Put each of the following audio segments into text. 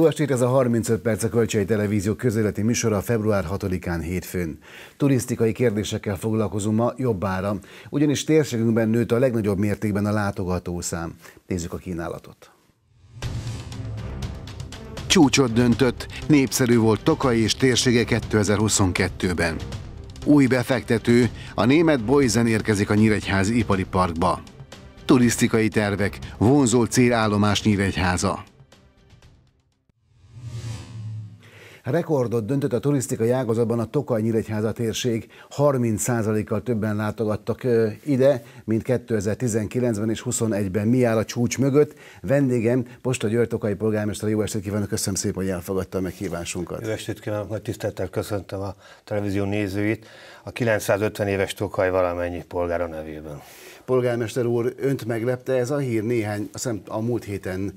Jó estét, ez a 35 perc a Kölcsei Televízió közéleti műsora február 6-án hétfőn. Turisztikai kérdésekkel foglalkozunk ma jobbára, ugyanis térségünkben nőtt a legnagyobb mértékben a látogatószám. Nézzük a kínálatot. Csúcsot döntött, népszerű volt Tokai és térsége 2022-ben. Új befektető, a német Boyzen érkezik a Nyíregyházi Ipari Parkba. Turisztikai tervek, vonzó célállomás Nyíregyháza. Rekordot döntött a turisztikai ágazatban a Tokaj Nyíregyháza térség. 30%-kal többen látogattak ide, mint 2019-ben és 21-ben. Mi áll a csúcs mögött? Vendégem, Posta György Tokai polgármester, jó estét kívánok, köszönöm szépen, hogy elfogadta a meghívásunkat. Jó estét kívánok, nagy tisztelettel köszöntöm a televízió nézőit, a 950 éves Tokaj valamennyi polgára nevében. Polgármester úr, önt meglepte ez a hír néhány, azt hiszem a múlt héten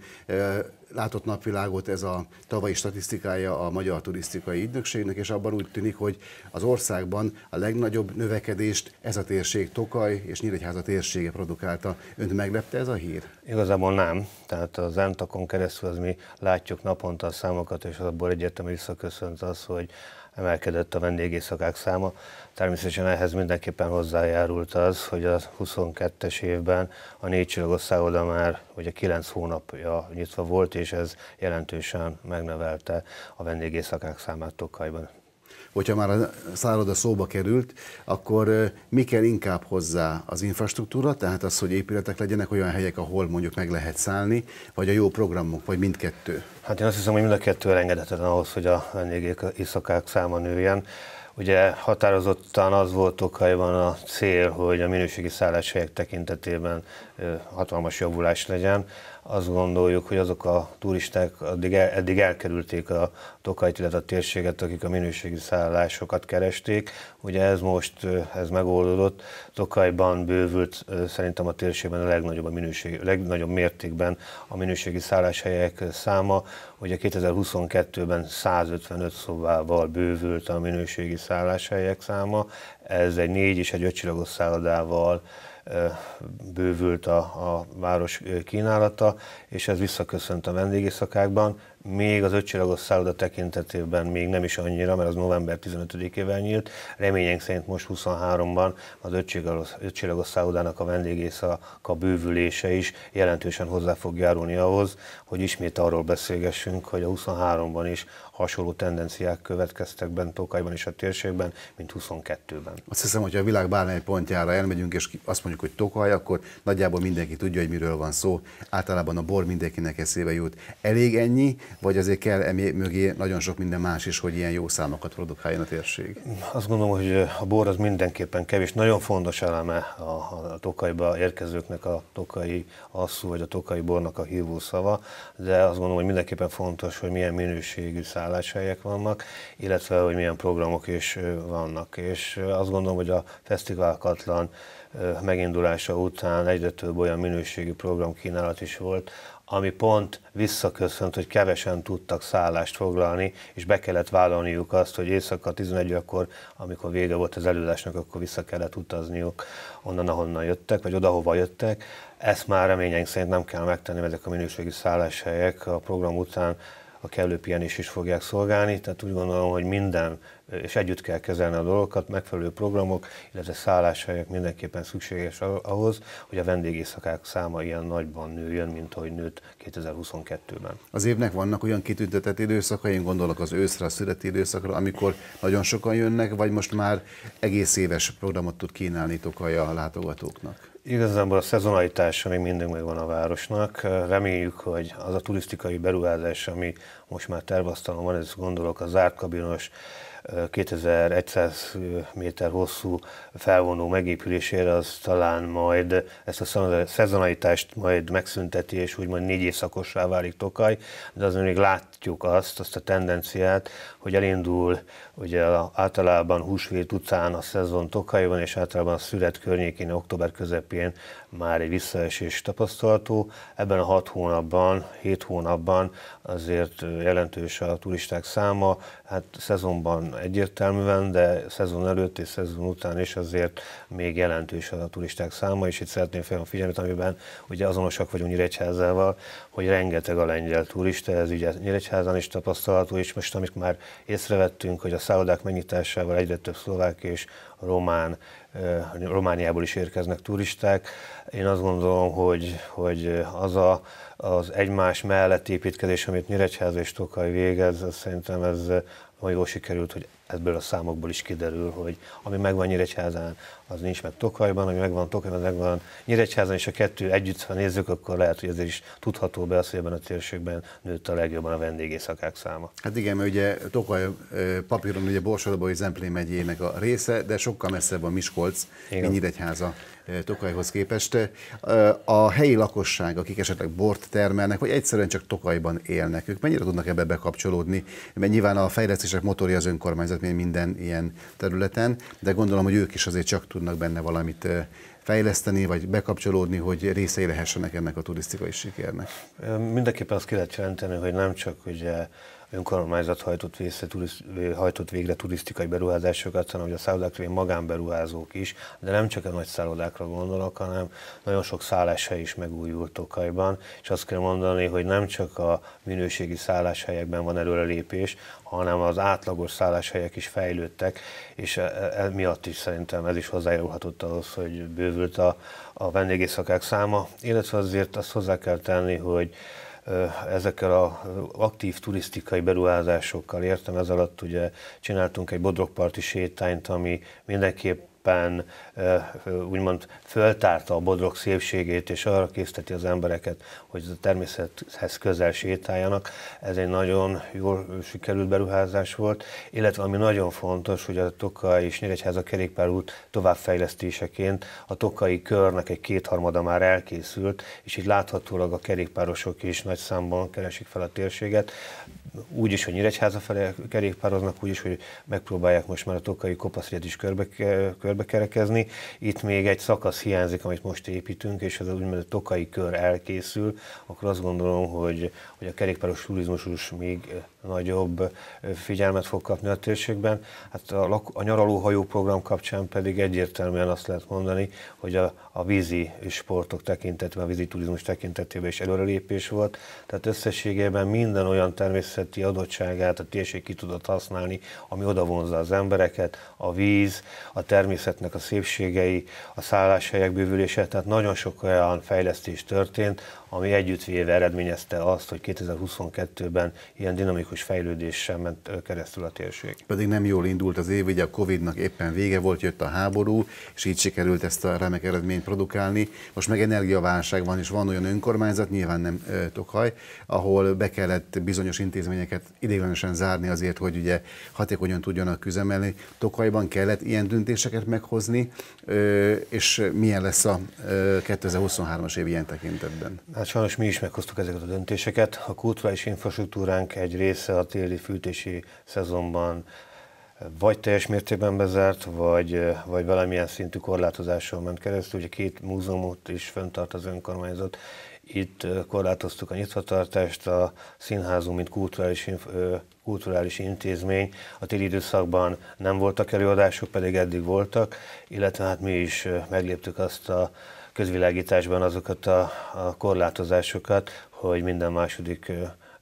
látott napvilágot ez a tavalyi statisztikája a Magyar Turisztikai Ügynökségnek, és abban úgy tűnik, hogy az országban a legnagyobb növekedést ez a térség, Tokaj és Nyíregyháza térsége produkálta. Önt meglepte ez a hír? Igazából nem. Tehát az Entakon keresztül az mi látjuk naponta a számokat, és abból egyértelműen visszaköszönt az, hogy emelkedett a vendégészakák száma. Természetesen ehhez mindenképpen hozzájárult az, hogy a 22-es évben a négy csillagos szálloda már ugye 9 hónapja nyitva volt, és ez jelentősen megnevelte a vendégészakák számát Tokajban hogyha már a szálloda szóba került, akkor mi kell inkább hozzá az infrastruktúra, tehát az, hogy épületek legyenek olyan helyek, ahol mondjuk meg lehet szállni, vagy a jó programok, vagy mindkettő? Hát én azt hiszem, hogy mind a kettő elengedhetetlen ahhoz, hogy a iszakák száma nőjen. Ugye határozottan az volt okaiban a cél, hogy a minőségi szálláshelyek tekintetében hatalmas javulás legyen azt gondoljuk, hogy azok a turisták addig, el, eddig elkerülték a Tokajt, illetve a térséget, akik a minőségi szállásokat keresték. Ugye ez most ez megoldódott. Tokajban bővült szerintem a térségben a legnagyobb, a minőségi, legnagyobb mértékben a minőségi szálláshelyek száma. Ugye 2022-ben 155 szobával bővült a minőségi szálláshelyek száma. Ez egy négy és egy ötcsilagos szállodával bővült a, a város kínálata, és ez visszaköszönt a vendégészakákban még az ötcsillagos szálloda tekintetében még nem is annyira, mert az november 15-ével nyílt. Reményénk szerint most 23-ban az ötcsillagos, ötcsillagos szállodának a a bővülése is jelentősen hozzá fog járulni ahhoz, hogy ismét arról beszélgessünk, hogy a 23-ban is hasonló tendenciák következtek bent Tokajban és a térségben, mint 22-ben. Azt hiszem, hogy a világ bármely pontjára elmegyünk, és azt mondjuk, hogy Tokaj, akkor nagyjából mindenki tudja, hogy miről van szó. Általában a bor mindenkinek eszébe jut. Elég ennyi, vagy azért kell emé mögé nagyon sok minden más is, hogy ilyen jó számokat produkáljon a térség? Azt gondolom, hogy a bor az mindenképpen kevés. Nagyon fontos eleme a, a tokaiba érkezőknek a tokai asszú, vagy a tokai bornak a hívó szava, de azt gondolom, hogy mindenképpen fontos, hogy milyen minőségű szálláshelyek vannak, illetve hogy milyen programok is vannak. És azt gondolom, hogy a fesztiválkatlan megindulása után egyre több olyan minőségű programkínálat is volt, ami pont visszaköszönt, hogy kevesen tudtak szállást foglalni, és be kellett vállalniuk azt, hogy éjszaka 11 akkor, amikor vége volt az előadásnak, akkor vissza kellett utazniuk onnan, ahonnan jöttek, vagy oda, hova jöttek. Ezt már reményeink szerint nem kell megtenni, mert ezek a minőségi szálláshelyek a program után a kellő pihenés is fogják szolgálni, tehát úgy gondolom, hogy minden, és együtt kell kezelni a dolgokat, megfelelő programok, illetve szálláshelyek mindenképpen szükséges ahhoz, hogy a vendégészakák száma ilyen nagyban nőjön, mint ahogy nőtt 2022-ben. Az évnek vannak olyan kitüntetett időszakai, én gondolok az őszre, a születi időszakra, amikor nagyon sokan jönnek, vagy most már egész éves programot tud kínálni Tokaja a látogatóknak? Igazából a szezonalitása még mindig megvan a városnak. Reméljük, hogy az a turisztikai beruházás, ami most már tervasztalon van, ez gondolok a zárt kabinos 2100 méter hosszú felvonó megépülésére, az talán majd ezt a szezonalitást majd megszünteti, és úgymond négy évszakossá válik Tokaj, de az még lát látjuk azt, azt a tendenciát, hogy elindul ugye általában húsvét után a szezon Tokajban, és általában a szület környékén, október közepén már egy visszaesés tapasztalható. Ebben a hat hónapban, hét hónapban azért jelentős a turisták száma, hát szezonban egyértelműen, de szezon előtt és szezon után is azért még jelentős a turisták száma, és itt szeretném a figyelmet, amiben ugye azonosak vagyunk Nyíregyházával, hogy rengeteg a lengyel turista, ez ugye Nyíregyházan is tapasztalható, és most amit már észrevettünk, hogy a szállodák megnyitásával egyre több szlovák és román, eh, Romániából is érkeznek turisták. Én azt gondolom, hogy, hogy az a, az egymás mellett építkezés, amit Nyíregyháza és Tokaj végez, az szerintem ez olyan eh, jól sikerült, hogy ebből a számokból is kiderül, hogy ami megvan Nyíregyházán, az nincs meg Tokajban, ami megvan Tokajban, az megvan Nyíregyházan, és a kettő együtt, ha nézzük, akkor lehet, hogy ezért is tudható be az, hogy ebben a térségben nőtt a legjobban a vendégészakák száma. Hát igen, mert ugye Tokaj papíron ugye Borsodaba és Zemplén megyének a része, de sokkal messzebb a Miskolc, mint Nyíregyháza Tokajhoz képest. A helyi lakosság, akik esetleg bort termelnek, vagy egyszerűen csak Tokajban élnek, ők mennyire tudnak ebbe bekapcsolódni? Mert nyilván a fejlesztések motorja az önkormányzat, minden ilyen területen, de gondolom, hogy ők is azért csak tudnak tudnak benne valamit fejleszteni, vagy bekapcsolódni, hogy részei lehessenek ennek a turisztikai sikernek? Mindenképpen azt ki lehet jelenteni, hogy nem csak ugye önkormányzat hajtott, vészre, turiszt, hajtott végre turisztikai beruházásokat, hanem hogy a szállodák révén magánberuházók is, de nem csak a nagy szállodákra gondolok, hanem nagyon sok szálláshely is megújult Tokajban, és azt kell mondani, hogy nem csak a minőségi szálláshelyekben van előrelépés, hanem az átlagos szálláshelyek is fejlődtek, és e- e- e- miatt is szerintem ez is hozzájárulhatott ahhoz, hogy bővült a, a vendégészakák száma, illetve azért azt hozzá kell tenni, hogy ezekkel a aktív turisztikai beruházásokkal értem, ez alatt ugye csináltunk egy bodrogparti sétányt, ami mindenképp éppen úgymond föltárta a bodrok szépségét, és arra készteti az embereket, hogy a természethez közel sétáljanak. Ez egy nagyon jól sikerült beruházás volt, illetve ami nagyon fontos, hogy a Tokai és Nyíregyháza kerékpárút továbbfejlesztéseként a Tokai körnek egy kétharmada már elkészült, és így láthatólag a kerékpárosok is nagy számban keresik fel a térséget úgy is, hogy Nyíregyháza felé kerékpároznak, úgy is, hogy megpróbálják most már a Tokai Kopaszriát is körbe, körbe kerekezni. Itt még egy szakasz hiányzik, amit most építünk, és ez az úgymond Tokai kör elkészül, akkor azt gondolom, hogy, hogy a kerékpáros turizmus is még nagyobb figyelmet fog kapni a térségben. Hát a, a nyaralóhajó program kapcsán pedig egyértelműen azt lehet mondani, hogy a, a vízi sportok tekintetében, a vízi turizmus tekintetében is előrelépés volt. Tehát összességében minden olyan természeti adottságát a térség ki tudott használni, ami oda vonzza az embereket, a víz, a természetnek a szépségei, a szálláshelyek bővülése, tehát nagyon sok olyan fejlesztés történt, ami együttvéve eredményezte azt, hogy 2022-ben ilyen dinamikus fejlődéssel ment keresztül a térség. Pedig nem jól indult az év, ugye a Covid-nak éppen vége volt, jött a háború, és így sikerült ezt a remek eredményt produkálni. Most meg energiaválság van, és van olyan önkormányzat, nyilván nem ö, Tokaj, ahol be kellett bizonyos intézményeket ideiglenesen zárni azért, hogy ugye hatékonyan tudjanak üzemelni. Tokajban kellett ilyen döntéseket meghozni, ö, és milyen lesz a 2023-as év ilyen tekintetben? Hát sajnos mi is meghoztuk ezeket a döntéseket. A kulturális infrastruktúránk egy része a téli fűtési szezonban vagy teljes mértékben bezárt, vagy, vagy valamilyen szintű korlátozáson ment keresztül. Ugye két múzeumot is fönntart az önkormányzat. Itt korlátoztuk a nyitvatartást, a színházunk, mint kulturális, kulturális intézmény. A téli időszakban nem voltak előadások, pedig eddig voltak, illetve hát mi is megléptük azt a közvilágításban azokat a, a korlátozásokat, hogy minden második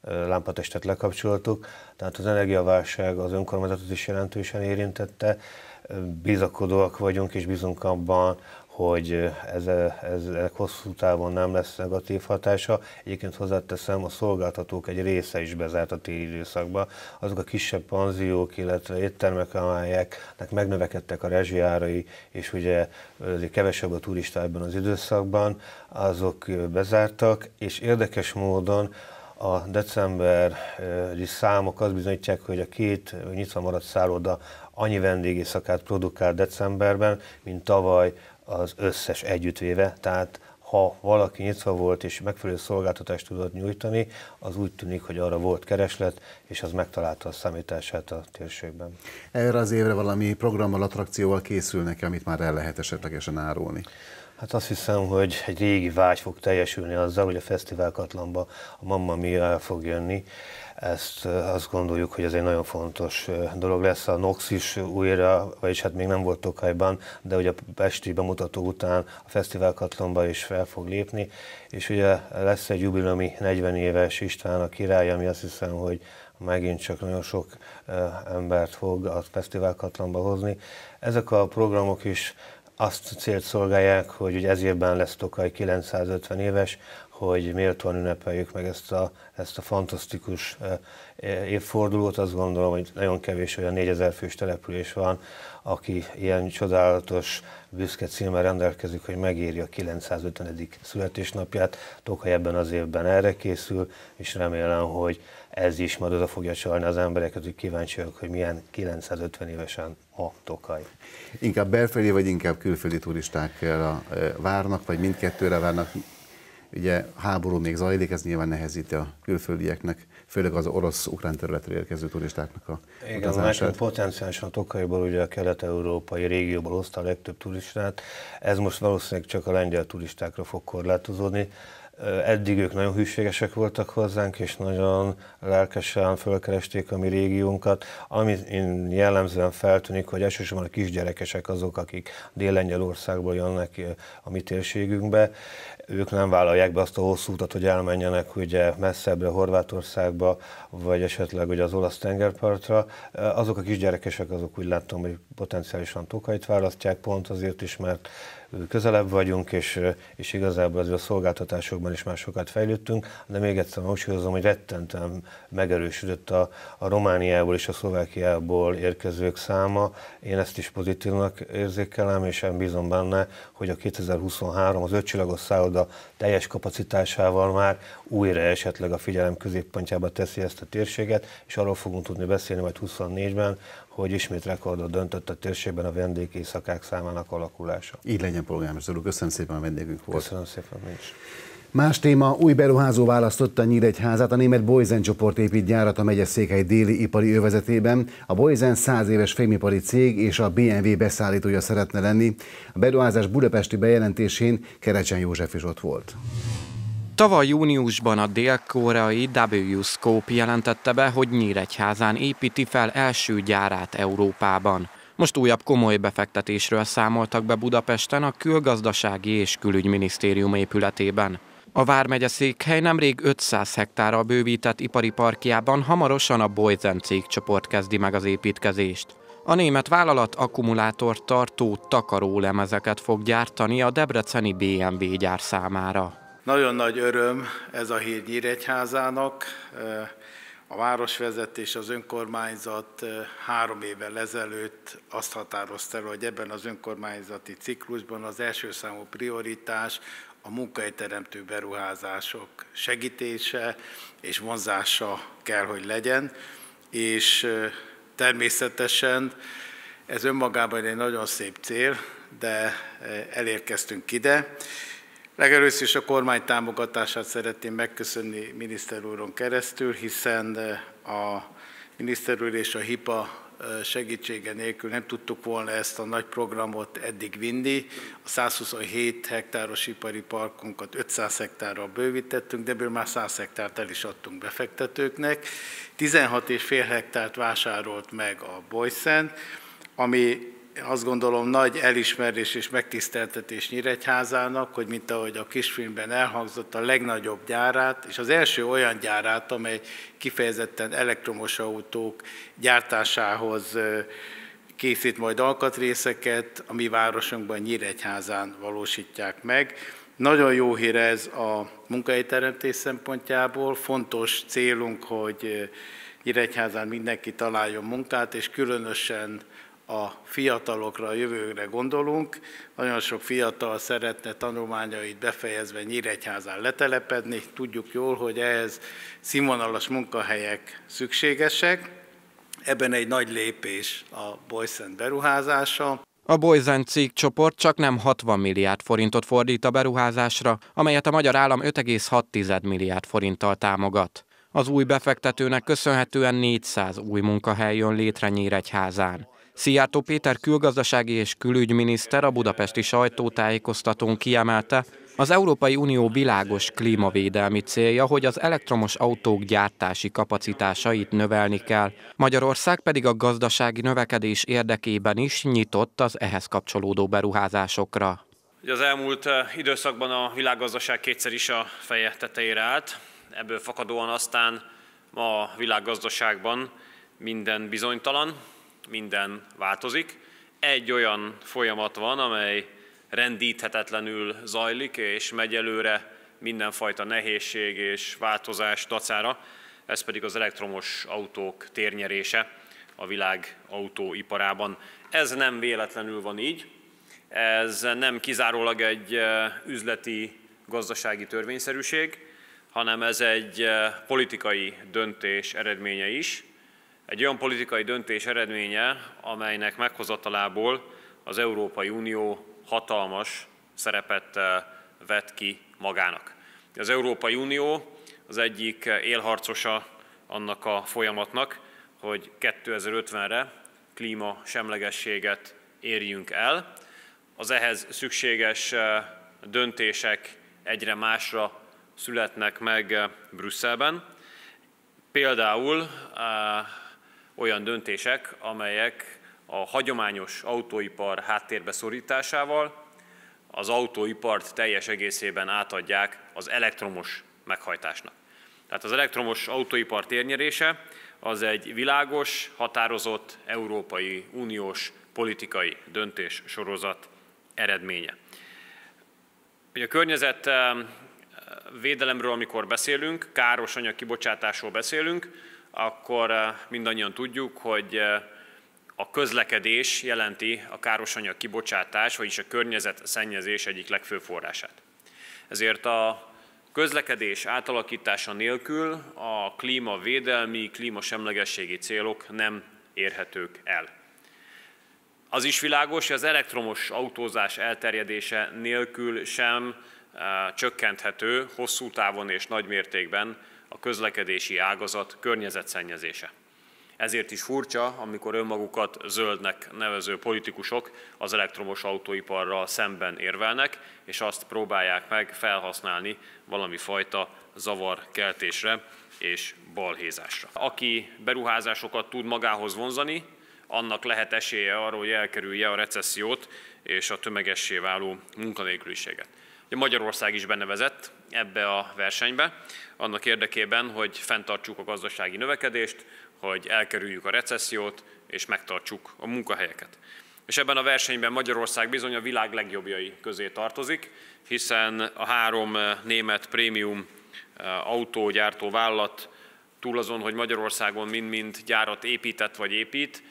lámpatestet lekapcsoltuk, tehát az energiaválság az önkormányzatot is jelentősen érintette, bizakodóak vagyunk és bízunk abban, hogy ez, ez, ez hosszú távon nem lesz negatív hatása. Egyébként hozzáteszem, a szolgáltatók egy része is bezárt a téli időszakba. Azok a kisebb panziók, illetve éttermek, amelyeknek megnövekedtek a rezsiárai, és ugye kevesebb a turista ebben az időszakban, azok bezártak, és érdekes módon a decemberi számok azt bizonyítják, hogy a két nyitva maradt szálloda annyi vendégészakát produkál decemberben, mint tavaly az összes együttvéve, tehát ha valaki nyitva volt és megfelelő szolgáltatást tudott nyújtani, az úgy tűnik, hogy arra volt kereslet, és az megtalálta a számítását a térségben. Erre az évre valami programmal, attrakcióval készülnek, amit már el lehet esetlegesen árulni? Hát azt hiszem, hogy egy régi vágy fog teljesülni azzal, hogy a fesztivál katlanba a Mamma Mia el fog jönni. Ezt azt gondoljuk, hogy ez egy nagyon fontos dolog lesz. A Nox is újra, vagyis hát még nem volt Tokajban, de ugye a Pesti bemutató után a fesztivál katlomba is fel fog lépni, és ugye lesz egy jubilomi 40 éves István a király, ami azt hiszem, hogy megint csak nagyon sok embert fog a fesztivál katlomba hozni. Ezek a programok is azt célt szolgálják, hogy ugye ez évben lesz Tokaj 950 éves, hogy méltóan ünnepeljük meg ezt a, ezt a fantasztikus évfordulót. Azt gondolom, hogy nagyon kevés olyan 4000 fős település van, aki ilyen csodálatos, büszke címmel rendelkezik, hogy megéri a 950. születésnapját. Tokaj ebben az évben erre készül, és remélem, hogy ez is majd oda fogja csalni az embereket, hogy kíváncsiak, hogy milyen 950 évesen ma Tokaj. Inkább belfelé, vagy inkább külföldi turisták várnak, vagy mindkettőre várnak? Ugye háború még zajlik, ez nyilván nehezíti a külföldieknek, főleg az orosz-ukrán területre érkező turistáknak a Igen, utazását. másik potenciálisan Tokajból ugye a kelet-európai régióból hozta a legtöbb turistát. Ez most valószínűleg csak a lengyel turistákra fog korlátozódni. Eddig ők nagyon hűségesek voltak hozzánk, és nagyon lelkesen fölkeresték a mi régiónkat. Ami én jellemzően feltűnik, hogy elsősorban a kisgyerekesek azok, akik Dél-Lengyelországból jönnek a mi térségünkbe. Ők nem vállalják be azt a hosszú utat, hogy elmenjenek ugye messzebbre Horvátországba, vagy esetleg ugye az olasz tengerpartra. Azok a kisgyerekesek, azok úgy láttam, hogy potenciálisan Tokajt választják pont azért is, mert közelebb vagyunk, és, és igazából azért a szolgáltatásokban is már sokat fejlődtünk, de még egyszer hangsúlyozom, hogy rettentően megerősödött a, a Romániából és a Szlovákiából érkezők száma. Én ezt is pozitívnak érzékelem, és én bízom benne, hogy a 2023 az ötcsillagos szálloda teljes kapacitásával már újra esetleg a figyelem középpontjába teszi ezt a térséget, és arról fogunk tudni beszélni majd 24-ben, hogy ismét rekordot döntött a térségben a vendégészakák számának alakulása. Így legyen, polgármester úr. Köszönöm szépen, a vendégünk volt. Köszönöm szépen, is. Más téma, új beruházó választotta Nyíregyházát, a német Boyzen csoport épít gyárat a megyeszékhely déli ipari övezetében. A Boyzen 100 éves fémipari cég és a BMW beszállítója szeretne lenni. A beruházás budapesti bejelentésén Kerecsen József is ott volt. Tavaly júniusban a dél-koreai W Scope jelentette be, hogy Nyíregyházán építi fel első gyárát Európában. Most újabb komoly befektetésről számoltak be Budapesten a külgazdasági és külügyminisztérium épületében. A Vármegye székhely nemrég 500 hektára bővített ipari parkjában hamarosan a Boyzen cégcsoport kezdi meg az építkezést. A német vállalat akkumulátor tartó takaró lemezeket fog gyártani a debreceni BMW gyár számára. Nagyon nagy öröm ez a hír Nyíregyházának. A városvezetés, az önkormányzat három évvel ezelőtt azt határozta el, hogy ebben az önkormányzati ciklusban az első számú prioritás a munkahelyteremtő beruházások segítése és vonzása kell, hogy legyen, és természetesen ez önmagában egy nagyon szép cél, de elérkeztünk ide. Legelőször is a kormány támogatását szeretném megköszönni miniszter úron keresztül, hiszen eh, a miniszter úr és a HIPA eh, segítsége nélkül nem tudtuk volna ezt a nagy programot eddig vinni. A 127 hektáros ipari parkunkat 500 hektárral bővítettünk, de ebből már 100 hektárt el is adtunk befektetőknek. 16,5 hektárt vásárolt meg a Boyszen, ami azt gondolom nagy elismerés és megtiszteltetés Nyíregyházának, hogy mint ahogy a kisfilmben elhangzott, a legnagyobb gyárát, és az első olyan gyárát, amely kifejezetten elektromos autók gyártásához készít majd alkatrészeket, a mi városunkban Nyíregyházán valósítják meg. Nagyon jó hír ez a munkahelyteremtés szempontjából. Fontos célunk, hogy Nyíregyházán mindenki találjon munkát, és különösen a fiatalokra, a jövőre gondolunk. Nagyon sok fiatal szeretne tanulmányait befejezve Nyíregyházán letelepedni. Tudjuk jól, hogy ehhez színvonalas munkahelyek szükségesek. Ebben egy nagy lépés a Boysen beruházása. A Boysen cég csoport csak nem 60 milliárd forintot fordít a beruházásra, amelyet a magyar állam 5,6 milliárd forinttal támogat. Az új befektetőnek köszönhetően 400 új munkahely jön létre Nyíregyházán. Szijjártó Péter külgazdasági és külügyminiszter a budapesti sajtótájékoztatón kiemelte, az Európai Unió világos klímavédelmi célja, hogy az elektromos autók gyártási kapacitásait növelni kell. Magyarország pedig a gazdasági növekedés érdekében is nyitott az ehhez kapcsolódó beruházásokra. az elmúlt eh, időszakban a világgazdaság kétszer is a feje tetejére állt, ebből fakadóan aztán ma a világgazdaságban minden bizonytalan, minden változik. Egy olyan folyamat van, amely rendíthetetlenül zajlik, és megy előre mindenfajta nehézség és változás tacára, ez pedig az elektromos autók térnyerése a világ autóiparában. Ez nem véletlenül van így, ez nem kizárólag egy üzleti gazdasági törvényszerűség, hanem ez egy politikai döntés eredménye is, egy olyan politikai döntés eredménye, amelynek meghozatalából az Európai Unió hatalmas szerepet eh, vett ki magának. Az Európai Unió az egyik eh, élharcosa annak a folyamatnak, hogy 2050-re klíma semlegességet érjünk el. Az ehhez szükséges eh, döntések egyre másra születnek meg Brüsszelben. Például olyan döntések, amelyek a hagyományos autóipar háttérbe szorításával az autóipart teljes egészében átadják az elektromos meghajtásnak. Tehát az elektromos autóipar térnyerése az egy világos, határozott Európai Uniós politikai döntés sorozat eredménye. Ugye a környezet eh, védelemről, amikor beszélünk, káros anyagkibocsátásról beszélünk, akkor eh, mindannyian tudjuk, hogy eh, a közlekedés jelenti a károsanyag kibocsátás, vagyis a környezet szennyezés egyik legfőbb forrását. Ezért a közlekedés átalakítása nélkül a klímavédelmi, klímasemlegességi célok nem érhetők el. Az is világos, hogy az elektromos autózás elterjedése nélkül sem eh, csökkenthető hosszú távon és nagy mértékben a közlekedési ágazat környezetszennyezése. Ezért is furcsa, amikor önmagukat zöldnek nevező politikusok az elektromos autóiparral szemben érvelnek, és azt próbálják meg felhasználni valami fajta zavarkeltésre és balhézásra. Aki beruházásokat tud magához vonzani, annak lehet esélye arról, hogy elkerülje a recessziót és a tömegessé váló munkanélküliséget. Magyarország is benevezett ebbe a versenybe, annak érdekében, hogy fenntartsuk a gazdasági növekedést, hogy elkerüljük a recessziót, és megtartsuk a munkahelyeket. És ebben a versenyben Magyarország bizony a világ legjobbjai közé tartozik, hiszen a három eh, német prémium eh, autógyártó vállalat túl azon, hogy Magyarországon mind-mind gyárat épített vagy épít,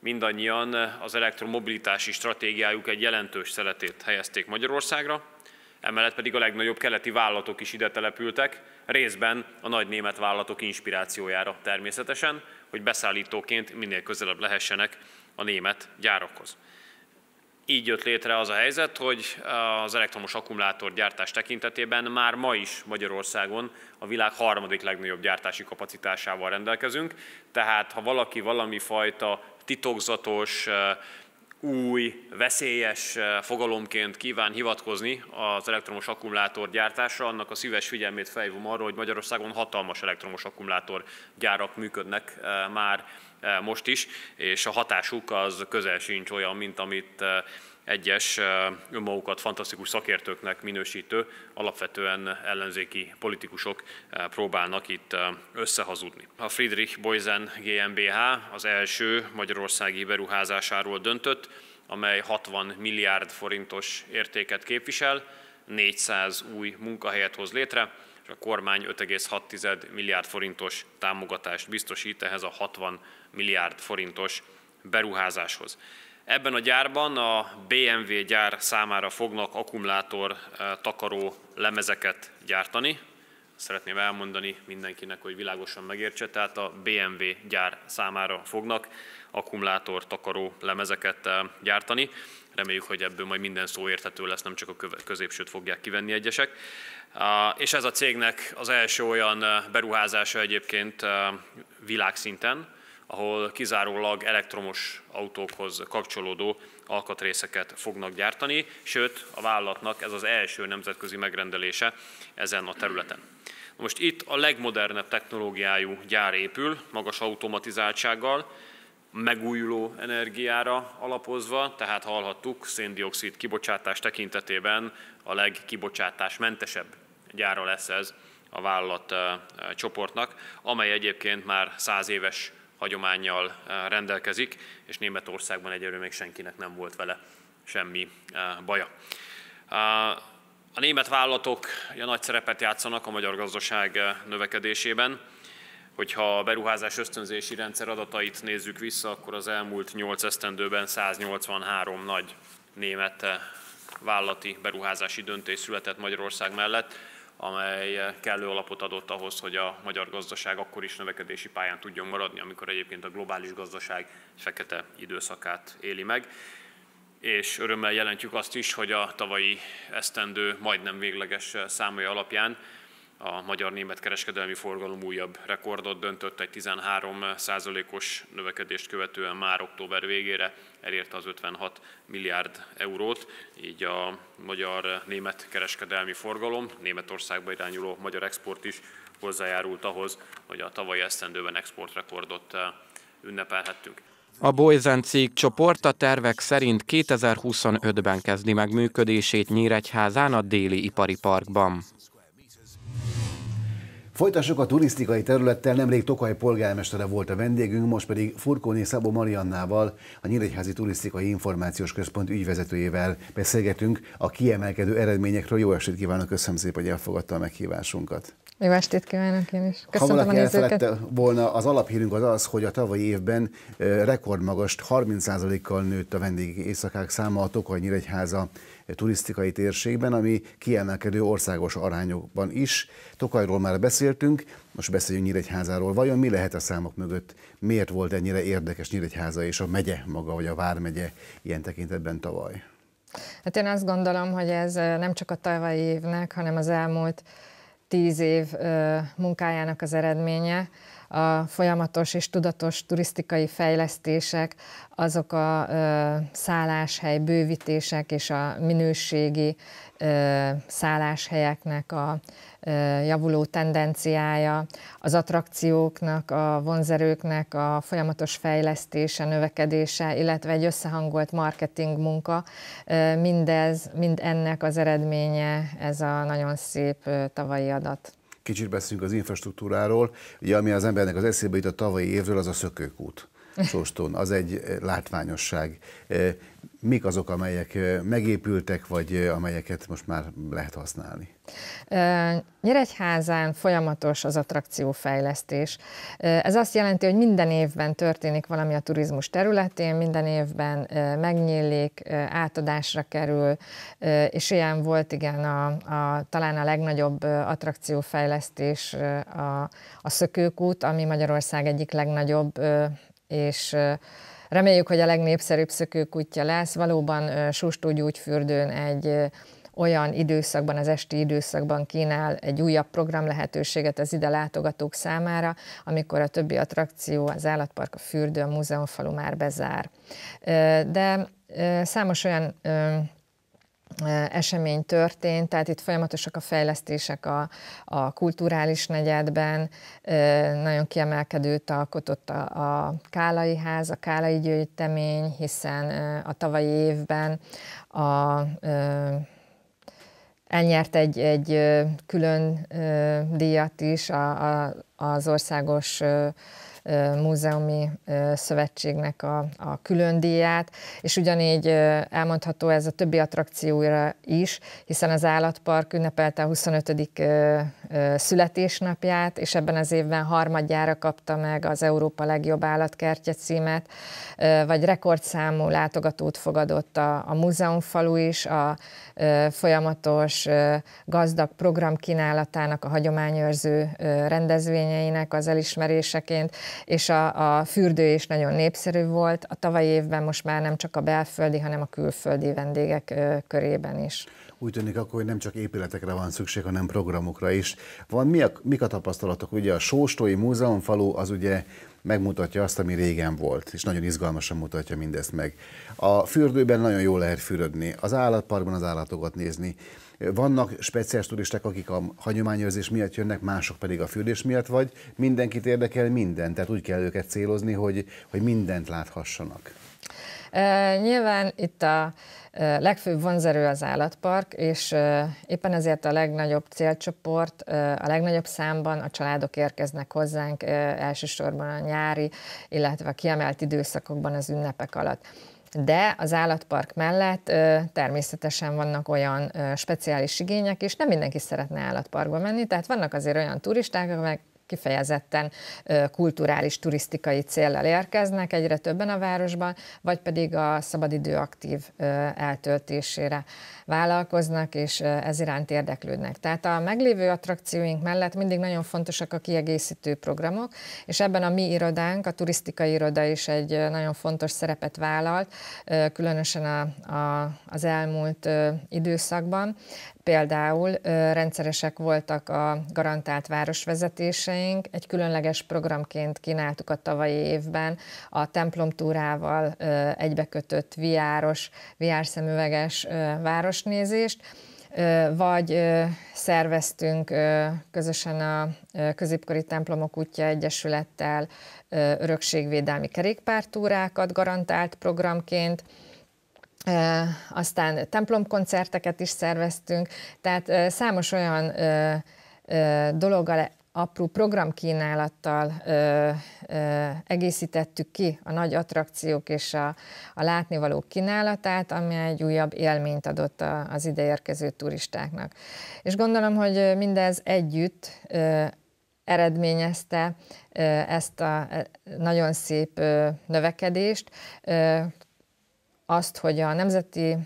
mindannyian eh, az elektromobilitási stratégiájuk egy jelentős szeletét helyezték Magyarországra. Emellett pedig a legnagyobb keleti vállalatok is ide települtek, részben a nagy német vállalatok inspirációjára természetesen, hogy beszállítóként minél közelebb lehessenek a német gyárakhoz. Így jött létre az a helyzet, hogy az elektromos akkumulátor gyártás tekintetében már ma is Magyarországon a világ harmadik legnagyobb gyártási kapacitásával rendelkezünk. Tehát ha valaki valami fajta titokzatos új, veszélyes eh, fogalomként kíván hivatkozni az elektromos akkumulátor gyártásra, annak a szíves figyelmét felhívom arra, hogy Magyarországon hatalmas elektromos akkumulátorgyárak működnek eh, már eh, most is, és a hatásuk az közel sincs olyan, mint amit egyes önmagukat fantasztikus szakértőknek minősítő, alapvetően ellenzéki politikusok próbálnak itt összehazudni. A Friedrich Boysen GmbH az első magyarországi beruházásáról döntött, amely 60 milliárd forintos értéket képvisel, 400 új munkahelyet hoz létre, és a kormány 5,6 milliárd forintos támogatást biztosít ehhez a 60 milliárd forintos beruházáshoz. Ebben a gyárban a BMW gyár számára fognak akkumulátor e, takaró lemezeket gyártani. Szeretném elmondani mindenkinek, hogy világosan megértse, tehát a BMW gyár számára fognak akkumulátor takaró lemezeket e, gyártani. Reméljük, hogy ebből majd minden szó érthető lesz, nem csak a középsőt fogják kivenni egyesek. És ez a cégnek az első olyan e, beruházása egyébként világszinten, ahol kizárólag elektromos autókhoz kapcsolódó alkatrészeket fognak gyártani, sőt a vállalatnak ez az első nemzetközi megrendelése ezen a területen. Most itt a legmodernebb technológiájú gyár épül, magas automatizáltsággal, megújuló energiára alapozva, tehát hallhattuk széndiokszid kibocsátás tekintetében a legkibocsátásmentesebb gyára lesz ez a vállalat eh, csoportnak, amely egyébként már száz éves hagyományjal eh, rendelkezik, és Németországban egyelőre még senkinek nem volt vele semmi eh, baja. Eh, a német vállalatok ugye, nagy szerepet játszanak a magyar gazdaság növekedésében. Hogyha a beruházás ösztönzési rendszer adatait nézzük vissza, akkor az elmúlt 8 esztendőben 183 nagy német vállalati beruházási döntés született Magyarország mellett, amely eh, kellő alapot adott ahhoz, hogy a magyar gazdaság akkor is növekedési pályán tudjon maradni, amikor egyébként a globális gazdaság fekete időszakát éli meg. És örömmel jelentjük azt is, hogy a tavalyi esztendő majdnem végleges eh, számai alapján a magyar-német kereskedelmi forgalom újabb rekordot döntött, egy 13%-os növekedést követően már október végére elérte az 56 milliárd eurót, így a magyar-német kereskedelmi forgalom, Németországba irányuló magyar export is hozzájárult ahhoz, hogy a tavalyi esztendőben exportrekordot eh, ünnepelhettünk. A Boyzen cég csoport a tervek szerint 2025-ben kezdi meg működését Nyíregyházán a déli ipari parkban. Folytassuk a turisztikai területtel, nemrég Tokaj polgármestere volt a vendégünk, most pedig Furkóni Szabó Mariannával, a Nyíregyházi Turisztikai Információs Központ ügyvezetőjével beszélgetünk a kiemelkedő eredményekről. Jó estét kívánok, köszönöm szépen, hogy elfogadta a meghívásunkat. Jó estét kívánok én is. Köszönöm ha valaki elfeledte volna, az alaphírünk az az, hogy a tavalyi évben rekordmagas 30%-kal nőtt a vendégi éjszakák száma a Tokaj Nyíregyháza turisztikai térségben, ami kiemelkedő országos arányokban is. Tokajról már beszéltünk, most beszéljünk Nyíregyházáról. Vajon mi lehet a számok mögött? Miért volt ennyire érdekes Nyíregyháza és a megye maga, vagy a Vármegye ilyen tekintetben tavaly? Hát én azt gondolom, hogy ez nem csak a tavalyi évnek, hanem az elmúlt tíz év munkájának az eredménye a folyamatos és tudatos turisztikai fejlesztések, azok a ö, szálláshely bővítések és a minőségi ö, szálláshelyeknek a ö, javuló tendenciája, az attrakcióknak, a vonzerőknek a folyamatos fejlesztése, növekedése, illetve egy összehangolt marketing munka, mindez, mind ennek az eredménye ez a nagyon szép tavalyi adat kicsit beszélünk az infrastruktúráról. Ugye, ami az embernek az eszébe jut a tavalyi évről, az a szökőkút. Sostón, az egy eh, látványosság. Eh, mik azok, amelyek megépültek, vagy amelyeket most már lehet használni? Nyíregyházán folyamatos az attrakciófejlesztés. Ez azt jelenti, hogy minden évben történik valami a turizmus területén, minden évben megnyílik, átadásra kerül, és ilyen volt igen a, a talán a legnagyobb attrakciófejlesztés a, a Szökőkút, ami Magyarország egyik legnagyobb és Reméljük, hogy a legnépszerűbb szökőkutya lesz. Valóban Sustú gyógyfürdőn egy olyan időszakban, az esti időszakban kínál egy újabb program lehetőséget az ide látogatók számára, amikor a többi attrakció, az állatpark, a fürdő, a múzeumfalu már bezár. De számos olyan esemény történt, tehát itt folyamatosak a fejlesztések a, a kulturális negyedben, nagyon kiemelkedőt alkotott a, a Kálai ház, a Kálai gyűjtemény, hiszen a tavalyi évben a elnyert egy, egy külön díjat is az országos Múzeumi Szövetségnek a, a külön díját, és ugyanígy elmondható ez a többi attrakcióra is, hiszen az állatpark ünnepelte a 25 születésnapját, és ebben az évben harmadjára kapta meg az Európa legjobb állatkertje címet, vagy rekordszámú látogatót fogadott a, a múzeumfalu is, a folyamatos gazdag program kínálatának, a hagyományőrző rendezvényeinek az elismeréseként, és a, a fürdő is nagyon népszerű volt. A tavalyi évben most már nem csak a belföldi, hanem a külföldi vendégek körében is. Úgy tűnik akkor, hogy nem csak épületekre van szükség, hanem programokra is van. Mi a, mik a tapasztalatok? Ugye a Sóstói Múzeumfalu az ugye megmutatja azt, ami régen volt, és nagyon izgalmasan mutatja mindezt meg. A fürdőben nagyon jól lehet fürödni, az állatparkban az állatokat nézni. Vannak speciális turisták, akik a hagyományőrzés miatt jönnek, mások pedig a fürdés miatt, vagy mindenkit érdekel minden, tehát úgy kell őket célozni, hogy, hogy mindent láthassanak. Nyilván itt a legfőbb vonzerő az állatpark, és éppen ezért a legnagyobb célcsoport, a legnagyobb számban a családok érkeznek hozzánk, elsősorban a nyári, illetve a kiemelt időszakokban az ünnepek alatt. De az állatpark mellett természetesen vannak olyan speciális igények, és nem mindenki szeretne állatparkba menni, tehát vannak azért olyan turisták, amelyek kifejezetten kulturális, turisztikai céllal érkeznek egyre többen a városban, vagy pedig a szabadidő aktív eltöltésére vállalkoznak, és ez iránt érdeklődnek. Tehát a meglévő attrakcióink mellett mindig nagyon fontosak a kiegészítő programok, és ebben a mi irodánk, a turisztikai iroda is egy nagyon fontos szerepet vállalt, különösen a, a, az elmúlt időszakban, például rendszeresek voltak a garantált városvezetéseink, egy különleges programként kínáltuk a tavalyi évben a templomtúrával egybekötött viáros, viárszemüveges városnézést, vagy szerveztünk közösen a Középkori Templomok útja Egyesülettel örökségvédelmi kerékpártúrákat garantált programként, aztán templomkoncerteket is szerveztünk, tehát számos olyan dologgal apró programkínálattal egészítettük ki a nagy attrakciók és a, a látnivalók kínálatát, ami egy újabb élményt adott a, az ideérkező turistáknak. És gondolom, hogy mindez együtt ö, eredményezte ö, ezt a e, nagyon szép ö, növekedést. Ö, azt, hogy a Nemzeti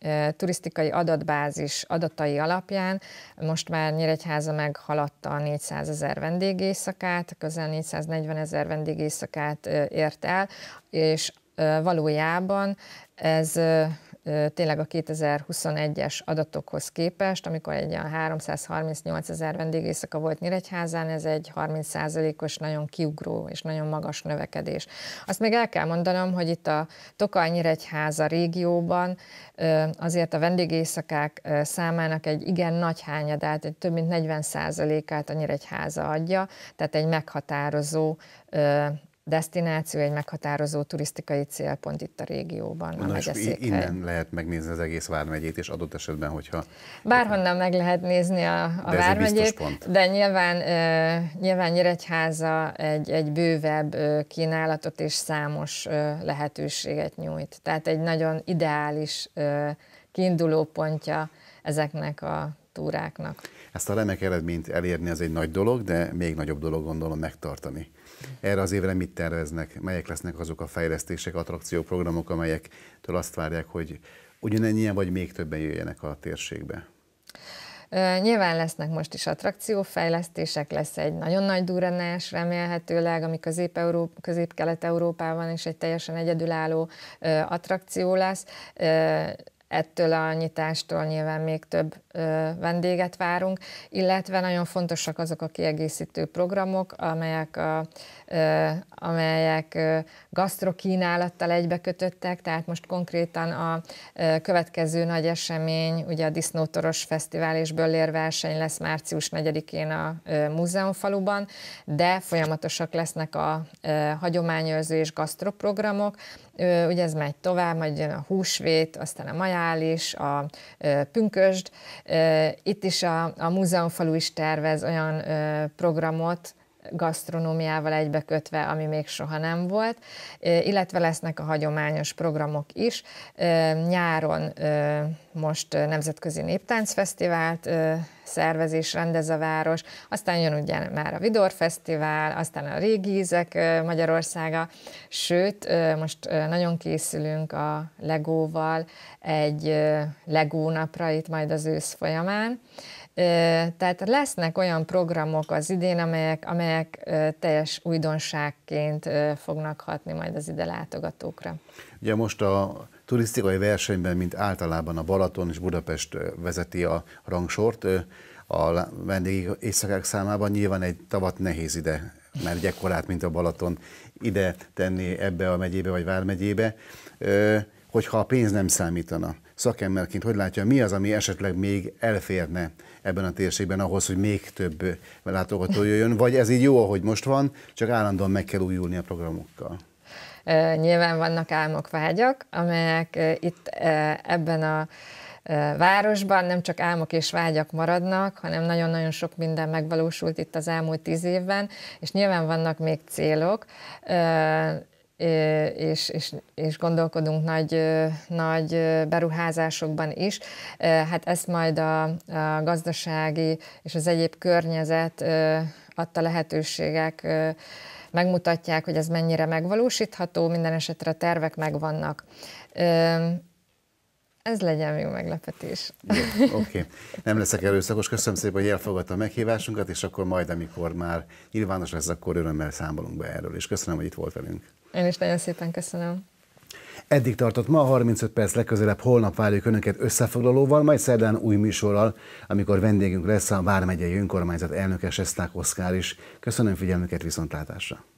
e, turisztikai adatbázis adatai alapján most már Nyíregyháza meghaladta a 400 ezer vendégészakát, közel 440 ezer vendégészakát ért el, és e, valójában ez e, tényleg a 2021-es adatokhoz képest, amikor egy ilyen 338 ezer vendégészaka volt Nyíregyházán, ez egy 30 os nagyon kiugró és nagyon magas növekedés. Azt még el kell mondanom, hogy itt a Tokaj Nyíregyháza régióban azért a vendégészakák számának egy igen nagy hányadát, egy több mint 40 át a Nyíregyháza adja, tehát egy meghatározó destináció, egy meghatározó turisztikai célpont itt a régióban, a megyeszékhely. Innen lehet megnézni az egész vármegyét, és adott esetben, hogyha... Bárhonnan meg lehet nézni a, a de vármegyét, de nyilván, nyilván Nyíregyháza egy, egy bővebb kínálatot és számos lehetőséget nyújt. Tehát egy nagyon ideális kiinduló pontja ezeknek a túráknak. Ezt a remek eredményt elérni az egy nagy dolog, de még nagyobb dolog gondolom megtartani. Erre az évre mit terveznek? Melyek lesznek azok a fejlesztések, attrakciók, programok, amelyektől azt várják, hogy ugyanennyien vagy még többen jöjjenek a térségbe? Nyilván lesznek most is attrakciófejlesztések, lesz egy nagyon nagy durranás remélhetőleg, ami Közép-Kelet-Európában Közép is egy teljesen egyedülálló attrakció lesz ettől a nyitástól nyilván még több vendéget várunk, illetve nagyon fontosak azok a kiegészítő programok, amelyek, a, amelyek gasztrokínálattal egybekötöttek, tehát most konkrétan a következő nagy esemény, ugye a Disznótoros Fesztivál és Böllérverseny lesz március 4-én a múzeumfaluban, de folyamatosak lesznek a hagyományőrző és gasztroprogramok, ugye ez megy tovább, majd jön a húsvét, aztán a majális, a pünkösd, itt is a, a múzeumfalu is tervez olyan programot, gasztronómiával egybekötve, ami még soha nem volt, illetve lesznek a hagyományos programok is. Nyáron most Nemzetközi Néptáncfesztivált szervezés rendez a város, aztán jön ugye már a Vidor Fesztivál, aztán a Régi Ízek Magyarországa, sőt, most nagyon készülünk a Legóval egy Legó napra itt majd az ősz folyamán, tehát lesznek olyan programok az idén, amelyek, amelyek teljes újdonságként fognak hatni majd az ide látogatókra. Ugye most a turisztikai versenyben, mint általában a Balaton és Budapest vezeti a rangsort a vendégi éjszakák számában. Nyilván egy tavat nehéz ide, mert egy ekkorát, mint a Balaton, ide tenni ebbe a megyébe vagy vármegyébe, hogyha a pénz nem számítana. Szakemberként hogy látja, mi az, ami esetleg még elférne ebben a térségben ahhoz, hogy még több látogató jöjjön, vagy ez így jó, ahogy most van, csak állandóan meg kell újulni a programokkal? nyilván vannak álmok, vágyak, amelyek itt ebben a városban nem csak álmok és vágyak maradnak, hanem nagyon-nagyon sok minden megvalósult itt az elmúlt tíz évben, és nyilván vannak még célok, és, és, és gondolkodunk nagy, nagy beruházásokban is. Hát ezt majd a, a gazdasági és az egyéb környezet adta lehetőségek megmutatják, hogy ez mennyire megvalósítható, minden esetre a tervek megvannak. Ez legyen jó meglepetés. Oké, okay. nem leszek erőszakos. Köszönöm szépen, hogy elfogadta a meghívásunkat, és akkor majd, amikor már nyilvános lesz, akkor örömmel számolunk be erről. És köszönöm, hogy itt volt velünk. Én is nagyon szépen köszönöm. Eddig tartott ma 35 perc, legközelebb holnap várjuk Önöket összefoglalóval, majd szerdán új műsorral, amikor vendégünk lesz a Vármegyei Önkormányzat elnöke Sesták Oszkár is. Köszönöm figyelmüket viszontlátásra!